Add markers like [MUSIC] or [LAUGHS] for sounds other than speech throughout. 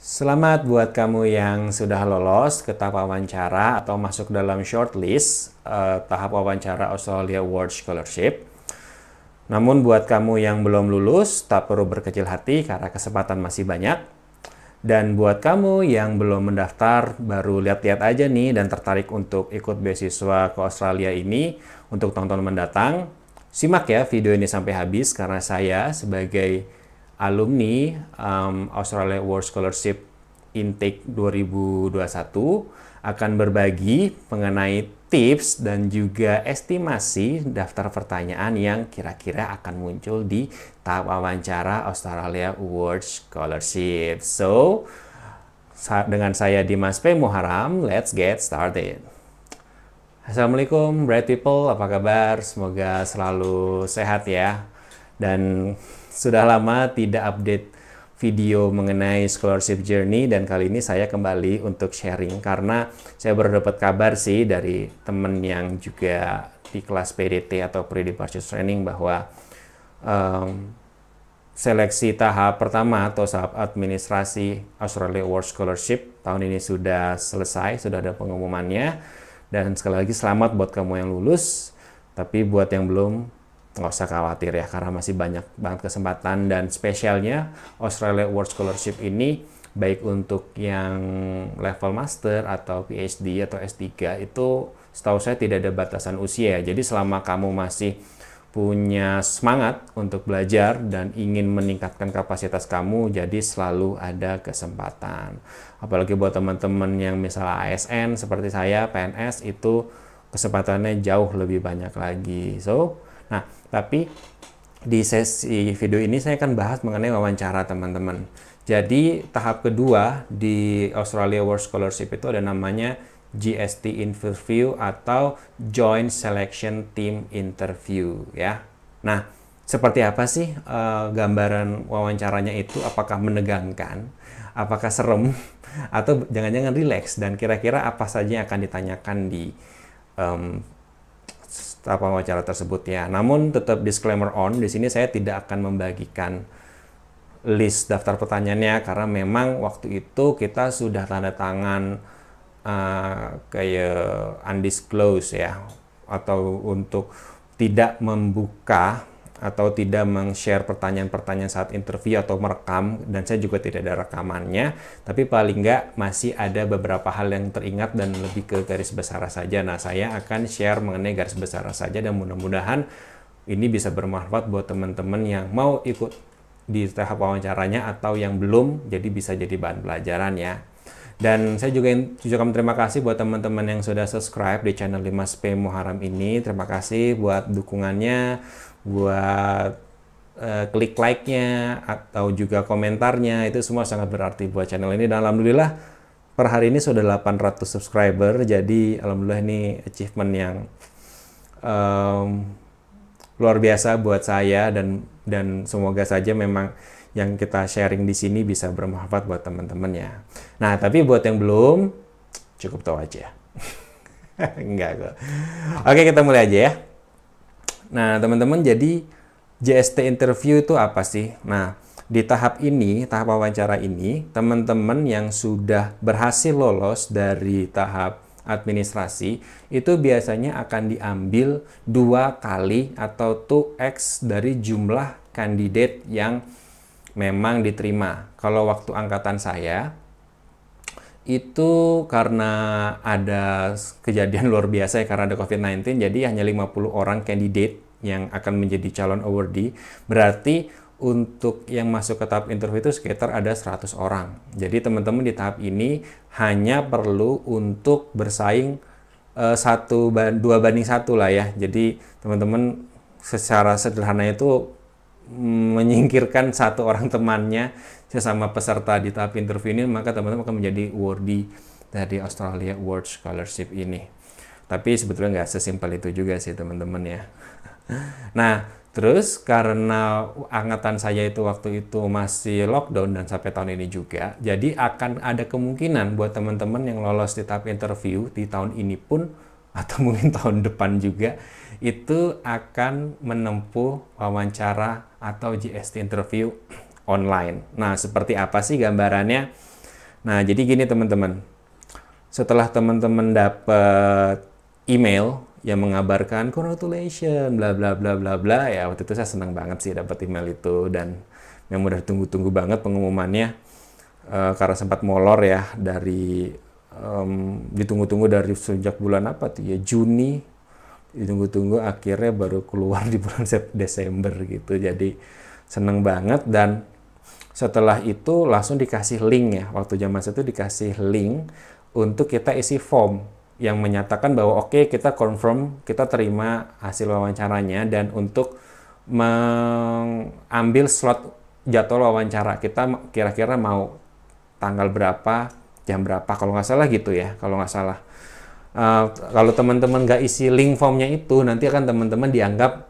Selamat buat kamu yang sudah lolos ke tahap wawancara atau masuk dalam shortlist uh, tahap wawancara Australia Award Scholarship. Namun buat kamu yang belum lulus, tak perlu berkecil hati karena kesempatan masih banyak. Dan buat kamu yang belum mendaftar, baru lihat-lihat aja nih dan tertarik untuk ikut beasiswa ke Australia ini untuk tonton mendatang, simak ya video ini sampai habis karena saya sebagai alumni um, Australia World Scholarship Intake 2021 akan berbagi mengenai tips dan juga estimasi daftar pertanyaan yang kira-kira akan muncul di tahap wawancara Australia World Scholarship. So, dengan saya Dimas P. Muharam, let's get started. Assalamualaikum, bright people, apa kabar? Semoga selalu sehat ya. Dan sudah lama tidak update video mengenai scholarship journey dan kali ini saya kembali untuk sharing karena saya baru dapat kabar sih dari temen yang juga di kelas PDT atau pre-departure training bahwa um, seleksi tahap pertama atau tahap administrasi Australia Award Scholarship tahun ini sudah selesai, sudah ada pengumumannya dan sekali lagi selamat buat kamu yang lulus tapi buat yang belum nggak usah khawatir ya karena masih banyak banget kesempatan dan spesialnya Australia World Scholarship ini baik untuk yang level master atau PhD atau S3 itu setahu saya tidak ada batasan usia ya. jadi selama kamu masih punya semangat untuk belajar dan ingin meningkatkan kapasitas kamu jadi selalu ada kesempatan apalagi buat teman-teman yang misalnya ASN seperti saya PNS itu kesempatannya jauh lebih banyak lagi so Nah, tapi di sesi video ini saya akan bahas mengenai wawancara teman-teman. Jadi tahap kedua di Australia World Scholarship itu ada namanya GST Interview atau Joint Selection Team Interview ya. Nah, seperti apa sih uh, gambaran wawancaranya itu? Apakah menegangkan? Apakah serem? [LAUGHS] Atau jangan-jangan rileks? Dan kira-kira apa saja yang akan ditanyakan di um, apa wawancara tersebut ya. Namun tetap disclaimer on, di sini saya tidak akan membagikan list daftar pertanyaannya karena memang waktu itu kita sudah tanda tangan uh, kayak undisclosed ya atau untuk tidak membuka atau tidak meng-share pertanyaan-pertanyaan saat interview atau merekam dan saya juga tidak ada rekamannya tapi paling nggak masih ada beberapa hal yang teringat dan lebih ke garis besar saja nah saya akan share mengenai garis besar saja dan mudah-mudahan ini bisa bermanfaat buat teman-teman yang mau ikut di tahap wawancaranya atau yang belum jadi bisa jadi bahan pelajaran ya dan saya juga ucapkan terima kasih buat teman-teman yang sudah subscribe di channel 5SP Muharam ini. Terima kasih buat dukungannya, buat eh, klik like-nya atau juga komentarnya itu semua sangat berarti buat channel ini dan alhamdulillah per hari ini sudah 800 subscriber jadi alhamdulillah ini achievement yang um, luar biasa buat saya dan dan semoga saja memang yang kita sharing di sini bisa bermanfaat buat teman-teman ya. Nah, tapi buat yang belum cukup tahu aja. [LAUGHS] Enggak kok. Oke, kita mulai aja ya. Nah, teman-teman, jadi JST interview itu apa sih? Nah, di tahap ini, tahap wawancara ini, teman-teman yang sudah berhasil lolos dari tahap administrasi itu biasanya akan diambil dua kali atau 2x dari jumlah kandidat yang memang diterima. Kalau waktu angkatan saya itu karena ada kejadian luar biasa ya karena ada COVID-19 jadi hanya 50 orang kandidat yang akan menjadi calon awardee berarti untuk yang masuk ke tahap interview itu sekitar ada 100 orang jadi teman-teman di tahap ini hanya perlu untuk bersaing eh, satu dua banding satu lah ya jadi teman-teman secara sederhana itu menyingkirkan satu orang temannya sesama peserta di tahap interview ini maka teman-teman akan menjadi worthy dari Australia World Scholarship ini tapi sebetulnya nggak sesimpel itu juga sih teman-teman ya [LAUGHS] nah terus karena angkatan saya itu waktu itu masih lockdown dan sampai tahun ini juga jadi akan ada kemungkinan buat teman-teman yang lolos di tahap interview di tahun ini pun atau mungkin [LAUGHS] tahun depan juga itu akan menempuh wawancara atau GST interview [CLEARS THROAT] online. Nah, seperti apa sih gambarannya? Nah, jadi gini teman-teman. Setelah teman-teman dapat email yang mengabarkan congratulations bla bla bla bla bla ya waktu itu saya senang banget sih dapat email itu dan memang udah tunggu-tunggu banget pengumumannya uh, karena sempat molor ya dari um, ditunggu-tunggu dari sejak bulan apa tuh ya Juni ditunggu-tunggu akhirnya baru keluar di bulan Desember gitu jadi seneng banget dan setelah itu langsung dikasih link ya waktu zaman itu dikasih link untuk kita isi form yang menyatakan bahwa oke okay, kita confirm kita terima hasil wawancaranya dan untuk mengambil slot jadwal wawancara kita kira-kira mau tanggal berapa jam berapa kalau nggak salah gitu ya kalau nggak salah Eh, kalau teman-teman nggak isi link formnya itu, nanti akan teman-teman dianggap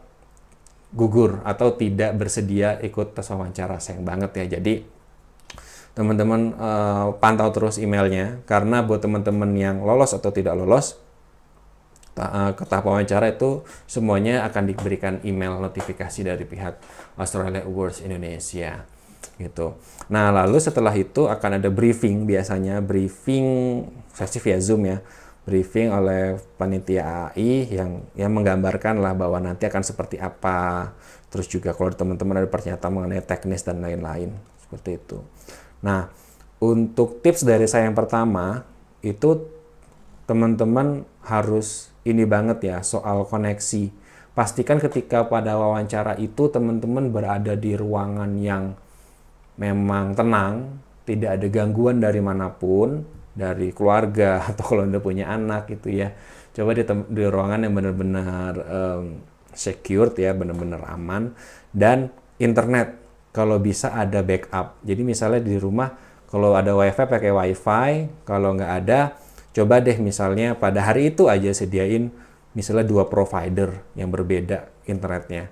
gugur atau tidak bersedia ikut tes wawancara. Sayang banget ya. Jadi teman-teman uh, pantau terus emailnya karena buat teman-teman yang lolos atau tidak lolos uh, ke tahap wawancara itu semuanya akan diberikan email notifikasi dari pihak Australia Awards Indonesia gitu. Nah, lalu setelah itu akan ada briefing biasanya briefing sesi via Zoom ya briefing oleh panitia AI yang yang menggambarkan lah bahwa nanti akan seperti apa. Terus juga kalau teman-teman ada pernyataan mengenai teknis dan lain-lain seperti itu. Nah, untuk tips dari saya yang pertama itu teman-teman harus ini banget ya soal koneksi. Pastikan ketika pada wawancara itu teman-teman berada di ruangan yang memang tenang, tidak ada gangguan dari manapun, dari keluarga [LAUGHS] atau kalau anda punya anak gitu ya coba di, di ruangan yang benar-benar um, secured ya benar-benar aman dan internet kalau bisa ada backup jadi misalnya di rumah kalau ada wifi pakai wifi kalau nggak ada coba deh misalnya pada hari itu aja sediain misalnya dua provider yang berbeda internetnya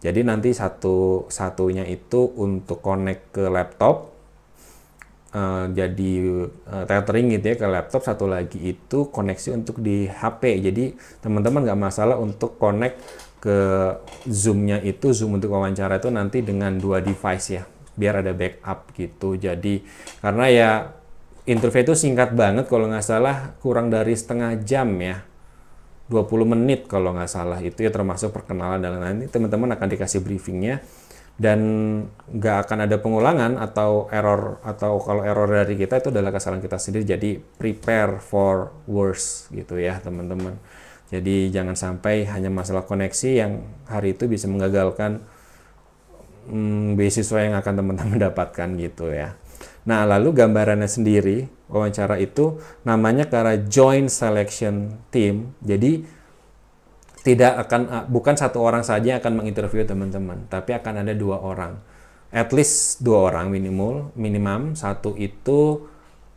jadi nanti satu satunya itu untuk connect ke laptop Uh, jadi uh, tethering gitu ya ke laptop satu lagi itu koneksi untuk di HP jadi teman-teman nggak masalah untuk connect ke zoomnya itu zoom untuk wawancara itu nanti dengan dua device ya biar ada backup gitu jadi karena ya interview itu singkat banget kalau nggak salah kurang dari setengah jam ya 20 menit kalau nggak salah itu ya termasuk perkenalan dan lain-lain teman-teman akan dikasih briefingnya dan nggak akan ada pengulangan atau error atau kalau error dari kita itu adalah kesalahan kita sendiri jadi prepare for worse gitu ya teman-teman jadi jangan sampai hanya masalah koneksi yang hari itu bisa menggagalkan hmm, beasiswa yang akan teman-teman [LAUGHS] dapatkan gitu ya nah lalu gambarannya sendiri wawancara itu namanya karena joint selection team jadi tidak akan ah, bukan satu orang saja yang akan menginterview teman-teman, tapi akan ada dua orang. At least dua orang minimal, minimum satu itu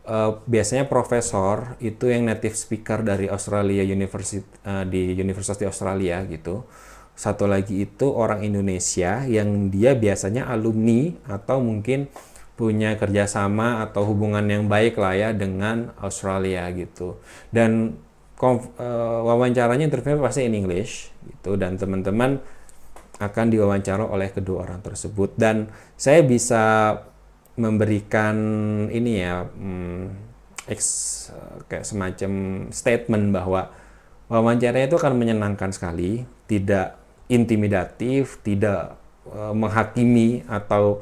uh, biasanya profesor itu yang native speaker dari Australia University uh, eh, di University Australia gitu. Satu lagi itu orang Indonesia yang dia biasanya alumni atau mungkin punya kerjasama atau hubungan yang baik lah ya dengan Australia gitu. Dan uh, wawancaranya interview pasti in English gitu dan teman-teman akan diwawancara oleh kedua orang tersebut dan saya bisa memberikan ini ya hmm, ex, kayak semacam statement bahwa wawancaranya itu akan menyenangkan sekali tidak intimidatif tidak uh, menghakimi atau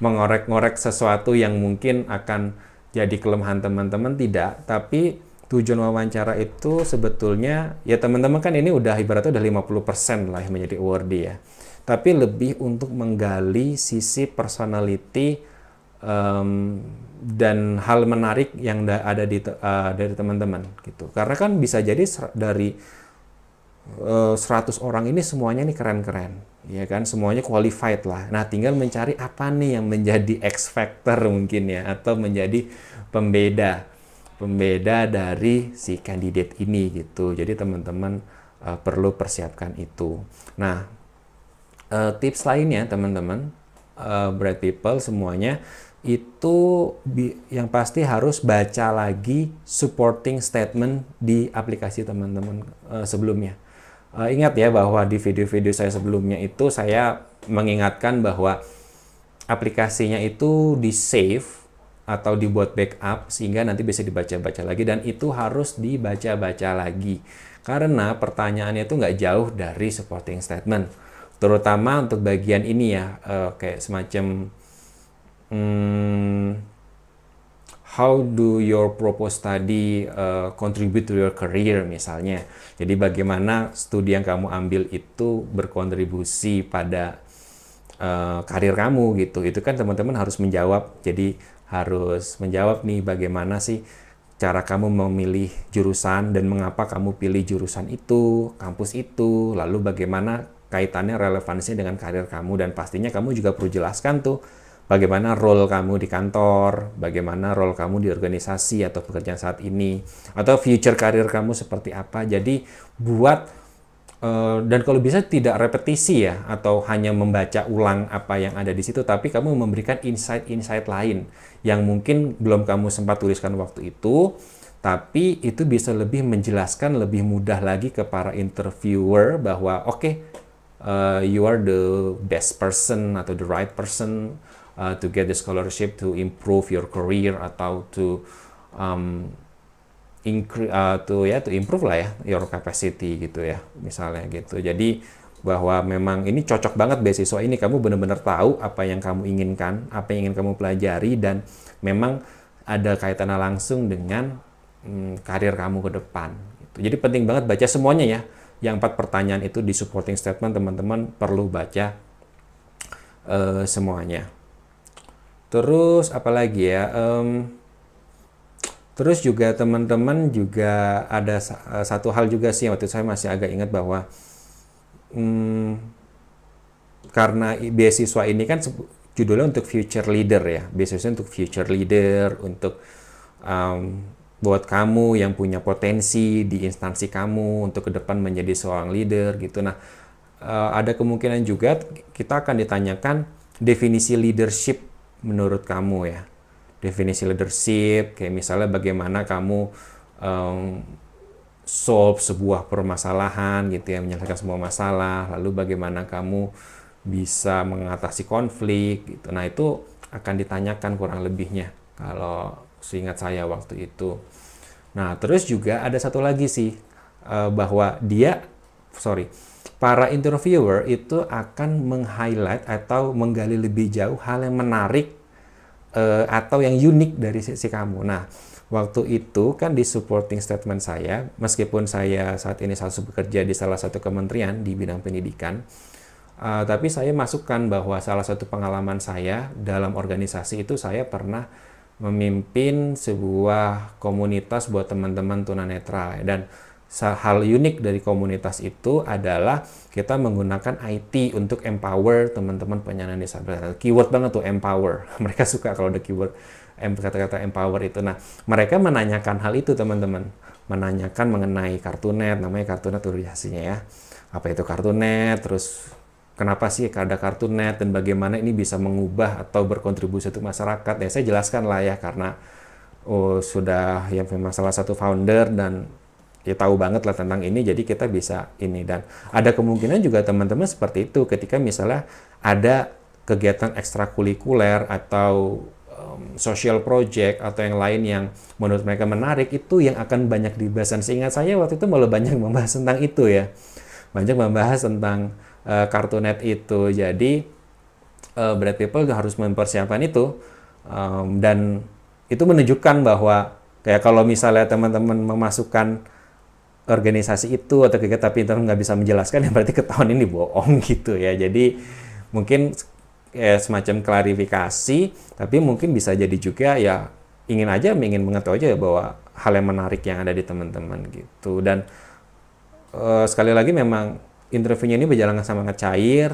mengorek-ngorek sesuatu yang mungkin akan jadi kelemahan teman-teman tidak tapi tujuan wawancara itu sebetulnya ya teman-teman kan ini udah ibaratnya udah 50% lah yang menjadi awardee ya. Tapi lebih untuk menggali sisi personality um, dan hal menarik yang ada di uh, dari teman-teman gitu. Karena kan bisa jadi dari uh, eh, 100 orang ini semuanya nih keren-keren, ya kan? Semuanya qualified lah. Nah, tinggal mencari apa nih yang menjadi X factor mungkin ya atau menjadi pembeda pembeda dari si kandidat ini gitu. Jadi teman-teman uh, perlu persiapkan itu. Nah, uh, tips lainnya teman-teman, uh, bright people semuanya itu yang pasti harus baca lagi supporting statement di aplikasi teman-teman uh, sebelumnya. Uh, ingat ya bahwa di video-video saya sebelumnya itu saya mengingatkan bahwa aplikasinya itu di save atau dibuat backup sehingga nanti bisa dibaca-baca lagi dan itu harus dibaca-baca lagi karena pertanyaannya itu nggak jauh dari supporting statement terutama untuk bagian ini ya uh, kayak semacam hmm, how do your proposed study uh, contribute to your career misalnya. Jadi bagaimana studi yang kamu ambil itu berkontribusi pada uh, karir kamu gitu. Itu kan teman-teman harus menjawab. Jadi harus menjawab nih bagaimana sih cara kamu memilih jurusan dan mengapa kamu pilih jurusan itu, kampus itu, lalu bagaimana kaitannya relevansinya dengan karir kamu dan pastinya kamu juga perlu jelaskan tuh bagaimana role kamu di kantor, bagaimana role kamu di organisasi atau pekerjaan saat ini atau future karir kamu seperti apa. Jadi buat Eh, dan kalau bisa tidak repetisi ya atau hanya membaca ulang apa yang ada di situ tapi kamu memberikan insight-insight lain yang mungkin belum kamu sempat tuliskan waktu itu tapi itu bisa lebih menjelaskan lebih mudah lagi ke para interviewer bahwa oke okay, uh, eh, you are the best person atau the right person uh, to get the scholarship to improve your career atau to um, increase uh, to ya to improve lah ya your capacity gitu ya misalnya gitu jadi bahwa memang ini cocok banget beasiswa ini kamu benar-benar tahu apa yang kamu inginkan apa yang ingin kamu pelajari dan memang ada kaitannya langsung dengan mm, karir kamu ke depan gitu. jadi penting banget baca semuanya ya yang empat pertanyaan itu di supporting statement teman-teman perlu baca uh, semuanya terus apalagi ya um, Terus juga teman-teman juga ada eh, satu hal juga sih waktu saya masih agak ingat bahwa hmm, karena beasiswa ini kan judulnya untuk future leader ya, beasiswa untuk future leader, untuk um, buat kamu yang punya potensi di instansi kamu untuk ke depan menjadi seorang leader gitu. Nah, eh, ada kemungkinan juga kita akan ditanyakan definisi leadership menurut kamu ya definisi leadership kayak misalnya bagaimana kamu um, solve sebuah permasalahan gitu ya menyelesaikan semua masalah lalu bagaimana kamu bisa mengatasi konflik gitu nah itu akan ditanyakan kurang lebihnya kalau seingat saya waktu itu nah terus juga ada satu lagi sih eh, bahwa dia sorry para interviewer itu akan meng-highlight atau menggali lebih jauh hal yang menarik uh, atau yang unik dari sisi kamu. Nah, waktu itu kan di supporting statement saya, meskipun saya saat ini selalu bekerja di salah satu kementerian di bidang pendidikan, uh, tapi saya masukkan bahwa salah satu pengalaman saya dalam organisasi itu saya pernah memimpin sebuah komunitas buat teman-teman tunanetra dan hal unik dari komunitas itu adalah kita menggunakan IT untuk empower teman-teman penyandang disabilitas. Keyword banget tuh empower. [LAUGHS] Mereka suka kalau ada keyword kata-kata empower itu. Nah, mereka menanyakan hal itu teman-teman. Menanyakan mengenai kartunet, namanya kartunet tulisannya ya. Apa itu kartunet, terus kenapa sih ada kartunet, dan bagaimana ini bisa mengubah atau berkontribusi untuk masyarakat. Ya, saya jelaskan lah ya, karena oh, sudah yang memang salah satu founder dan ya tahu banget lah tentang ini jadi kita bisa ini dan ada kemungkinan juga teman-teman seperti itu ketika misalnya ada kegiatan ekstrakurikuler atau um, social project atau yang lain yang menurut mereka menarik itu yang akan banyak dibahas. Seingat saya waktu itu malah banyak [LAUGHS] membahas tentang itu ya. Banyak membahas tentang uh, kartunet itu. Jadi uh, eh, bread People harus mempersiapkan itu um, dan itu menunjukkan bahwa kayak kalau misalnya teman-teman memasukkan organisasi itu atau kegiatan tapi itu nggak bisa menjelaskan [LAUGHS] ya berarti ketahuan ini bohong [LAUGHS] gitu ya jadi mungkin ya, semacam klarifikasi tapi mungkin bisa jadi juga ya ingin aja ingin mengetahui aja ya bahwa hal yang menarik yang ada di teman-teman gitu dan uh, sekali lagi memang interviewnya ini berjalan sangat cair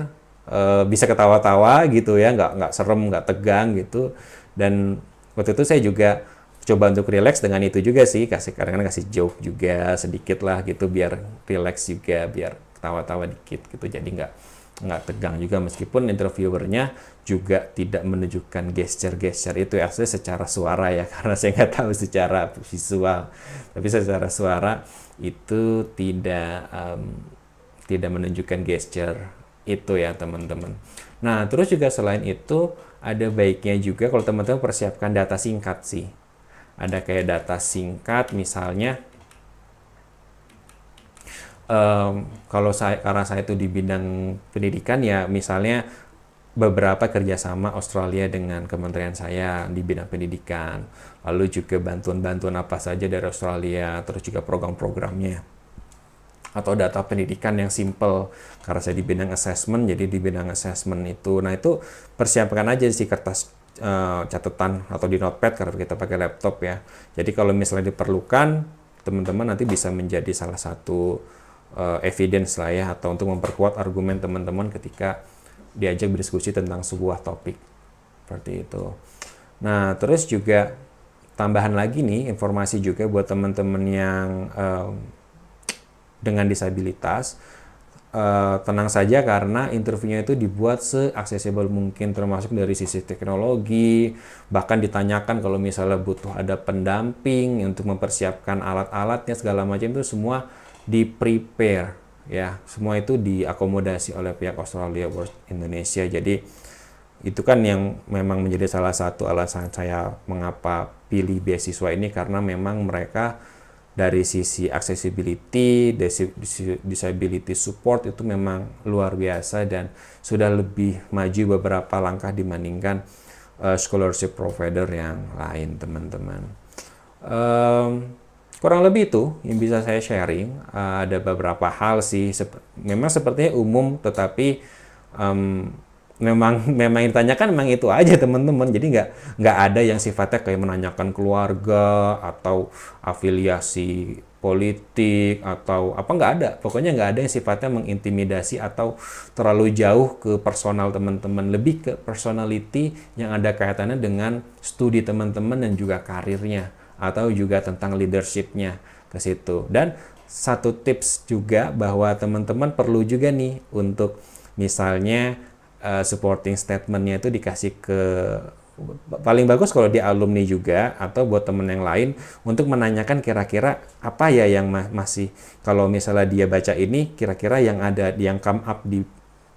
uh, bisa ketawa-tawa gitu ya nggak nggak serem nggak tegang gitu dan waktu itu saya juga coba untuk relax dengan itu juga sih kasih karena kasih joke juga sedikit lah gitu biar relax juga biar tawa tawa dikit gitu jadi nggak nggak tegang juga meskipun interviewernya juga tidak menunjukkan gesture-gesture itu asli secara suara ya [LAUGHS] karena saya nggak tahu secara visual tapi secara suara itu tidak um, tidak menunjukkan gesture itu ya teman-teman nah terus juga selain itu ada baiknya juga kalau teman-teman persiapkan data singkat sih ada kayak data singkat misalnya um, kalau saya karena saya itu di bidang pendidikan ya misalnya beberapa kerjasama Australia dengan kementerian saya di bidang pendidikan lalu juga bantuan-bantuan apa saja dari Australia terus juga program-programnya atau data pendidikan yang simple karena saya di bidang assessment jadi di bidang assessment itu nah itu persiapkan aja sih kertas Eh, catatan atau di notepad karena kita pakai laptop ya. Jadi kalau misalnya diperlukan, teman-teman nanti bisa menjadi salah satu uh, evidence lah ya atau untuk memperkuat argumen teman-teman ketika diajak berdiskusi tentang sebuah topik. Seperti itu. Nah, terus juga tambahan lagi nih informasi juga buat teman-teman yang uh, dengan disabilitas Eh, tenang saja karena interviewnya itu dibuat seaksesibel mungkin termasuk dari sisi teknologi bahkan ditanyakan kalau misalnya butuh ada pendamping untuk mempersiapkan alat-alatnya segala macam itu semua di prepare ya semua itu diakomodasi oleh pihak Australia Works Indonesia jadi itu kan yang memang menjadi salah satu alasan saya mengapa pilih beasiswa ini karena memang mereka dari sisi accessibility, disability support itu memang luar biasa dan sudah lebih maju beberapa langkah dibandingkan uh, scholarship provider yang lain teman-teman. Um, kurang lebih itu yang bisa saya sharing. Uh, ada beberapa hal sih, sep memang sepertinya umum tetapi um, memang [LAUGHS] memang ditanyakan memang itu aja teman-teman jadi nggak nggak ada yang sifatnya kayak menanyakan keluarga atau afiliasi politik atau apa nggak ada pokoknya nggak ada yang sifatnya mengintimidasi atau terlalu jauh ke personal teman-teman lebih ke personality yang ada kaitannya dengan studi teman-teman dan juga karirnya atau juga tentang leadershipnya ke situ dan satu tips juga bahwa teman-teman perlu juga nih untuk misalnya Eh, supporting statementnya itu dikasih ke paling bagus kalau di alumni juga atau buat temen yang lain untuk menanyakan kira-kira apa ya yang ma masih kalau misalnya dia baca ini kira-kira yang ada yang come up di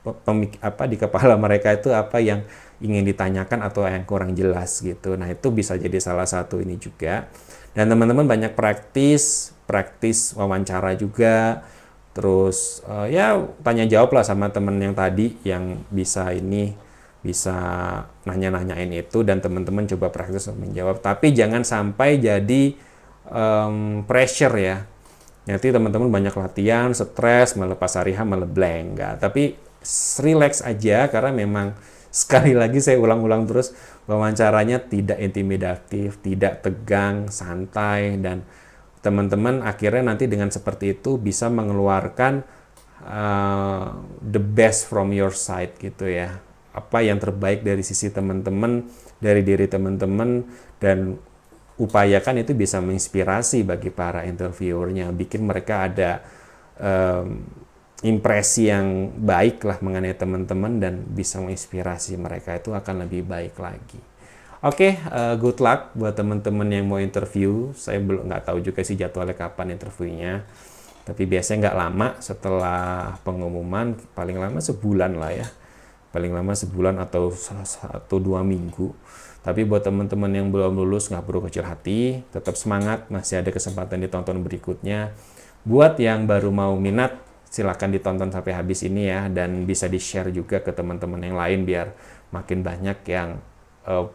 pemik apa di kepala [LAUGHS] mereka itu apa yang ingin ditanyakan atau yang kurang jelas gitu. Nah, itu bisa jadi salah satu ini juga. Dan teman-teman banyak praktis, praktis wawancara juga terus uh, ya tanya jawab lah sama temen yang tadi yang bisa ini bisa nanya-nanyain itu dan teman-teman coba praktis menjawab tapi jangan sampai jadi um, pressure ya nanti teman-teman banyak latihan stres melepas hari H melebleng enggak tapi relax aja karena memang [LAUGHS] sekali lagi saya ulang-ulang terus wawancaranya tidak intimidatif tidak tegang santai dan teman-teman akhirnya nanti dengan seperti itu bisa mengeluarkan uh, the best from your side gitu ya apa yang terbaik dari sisi teman-teman dari diri teman-teman dan upayakan itu bisa menginspirasi bagi para interviewernya bikin mereka ada um, impresi yang baik lah mengenai teman-teman dan bisa menginspirasi mereka itu akan lebih baik lagi. Oke, okay, uh, eh, good luck buat teman-teman yang mau interview. Saya belum nggak tahu juga sih jadwalnya kapan interviewnya. Tapi biasanya nggak lama setelah pengumuman, paling lama sebulan lah ya. Paling lama sebulan atau satu dua minggu. Tapi buat teman-teman yang belum lulus nggak perlu kecil hati, tetap semangat, masih ada kesempatan ditonton berikutnya. Buat yang baru mau minat, silahkan ditonton sampai habis ini ya, dan bisa di-share juga ke teman-teman yang lain biar makin banyak yang uh,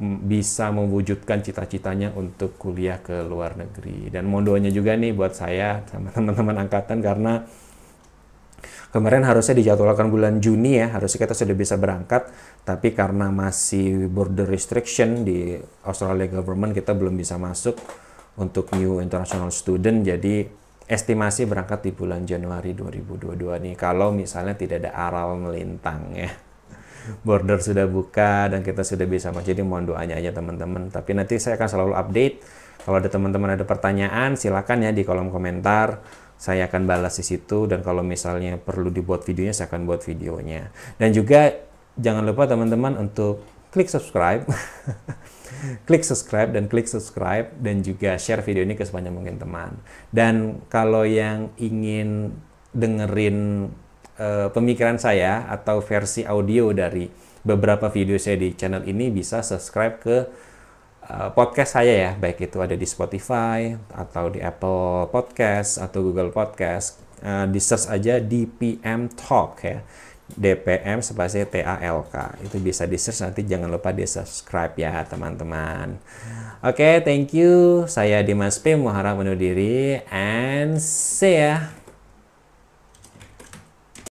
bisa mewujudkan cita-citanya untuk kuliah ke luar negeri. Dan mondonya juga nih buat saya sama [LAUGHS] teman-teman angkatan karena kemarin harusnya dijadwalkan bulan Juni ya, harusnya kita sudah bisa berangkat, tapi karena masih border restriction di Australia government kita belum bisa masuk untuk new international student. Jadi estimasi berangkat di bulan Januari 2022 nih kalau misalnya tidak ada aral melintang ya border sudah buka dan kita sudah bisa masuk. Jadi mohon doanya aja teman-teman. Tapi nanti saya akan selalu update. Kalau ada teman-teman ada pertanyaan, silakan ya di kolom komentar. Saya akan balas di situ dan kalau misalnya perlu dibuat videonya, saya akan buat videonya. Dan juga jangan lupa teman-teman untuk klik subscribe. [LAUGHS] klik subscribe dan klik subscribe dan juga share video ini ke sebanyak mungkin teman. Dan kalau yang ingin dengerin Eh, pemikiran saya atau versi audio dari beberapa video saya di channel ini bisa subscribe ke eh, podcast saya ya, baik itu ada di Spotify atau di Apple Podcast atau Google Podcast. Uh, di search aja DPM Talk ya. DPM spasi TALK. Itu bisa di search nanti jangan lupa di subscribe ya teman-teman. Oke, okay, thank you. Saya Dimas P. Muharram menu diri and see ya.